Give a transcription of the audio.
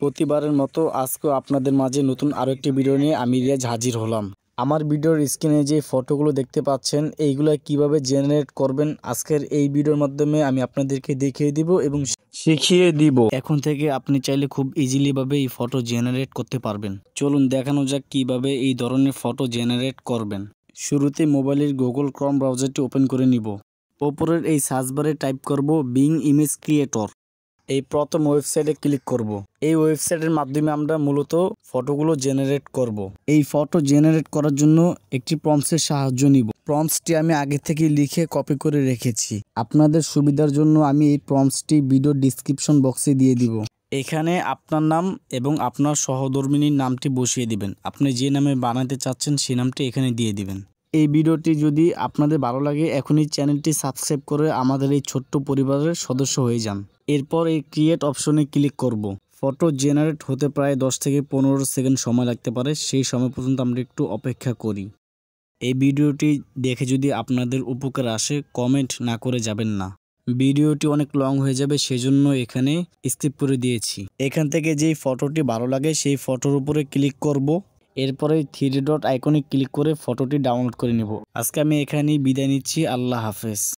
প্রতিবারের মতো আজকে আপনাদের মাঝে নতুন আরও একটি ভিডিও নিয়ে আমি রিয়াজ হাজির হলাম আমার ভিডিওর স্ক্রিনে যে ফটোগুলো দেখতে পাচ্ছেন এইগুলো কিভাবে জেনারেট করবেন আজকের এই ভিডিওর মাধ্যমে আমি আপনাদেরকে দেখিয়ে দিব এবং শিখিয়ে দিব এখন থেকে আপনি চাইলে খুব ইজিলিভাবে এই ফটো জেনারেট করতে পারবেন চলুন দেখানো যাক কিভাবে এই ধরনের ফটো জেনারেট করবেন শুরুতে মোবাইলের গুগল ক্রম ব্রাউজারটি ওপেন করে নিব ওপরের এই সার্চবারে টাইপ করব বিং ইমেজ ক্রিয়েটর এই প্রথম ওয়েবসাইটে ক্লিক করব। এই ওয়েবসাইটের মাধ্যমে আমরা মূলত ফটোগুলো জেনারেট করব। এই ফটো জেনারেট করার জন্য একটি প্রমসের সাহায্য নিব প্রমসটি আমি আগে থেকে লিখে কপি করে রেখেছি আপনাদের সুবিধার জন্য আমি এই প্রমসটি ভিডিও ডিসক্রিপশন বক্সে দিয়ে দিব এখানে আপনার নাম এবং আপনার সহধর্মিনীর নামটি বসিয়ে দিবেন আপনি যে নামে বানাতে চাচ্ছেন সে নামটি এখানে দিয়ে দিবেন এই ভিডিওটি যদি আপনাদের ভালো লাগে এখনই চ্যানেলটি সাবস্ক্রাইব করে আমাদের এই ছোট্ট পরিবারের সদস্য হয়ে যান এরপর এই ক্রিয়েট অপশনে ক্লিক করব। ফটো জেনারেট হতে প্রায় 10 থেকে পনেরো সেকেন্ড সময় লাগতে পারে সেই সময় পর্যন্ত আমরা একটু অপেক্ষা করি এই ভিডিওটি দেখে যদি আপনাদের উপকার আসে কমেন্ট না করে যাবেন না ভিডিওটি অনেক লং হয়ে যাবে সেজন্য এখানে স্কিপ করে দিয়েছি এখান থেকে যেই ফটোটি ভালো লাগে সেই ফটোর উপরে ক্লিক করব এরপরে থ্রি ডট আইকনে ক্লিক করে ফটোটি ডাউনলোড করে নেব আজকে আমি এখানেই বিদায় নিচ্ছি আল্লাহ হাফেজ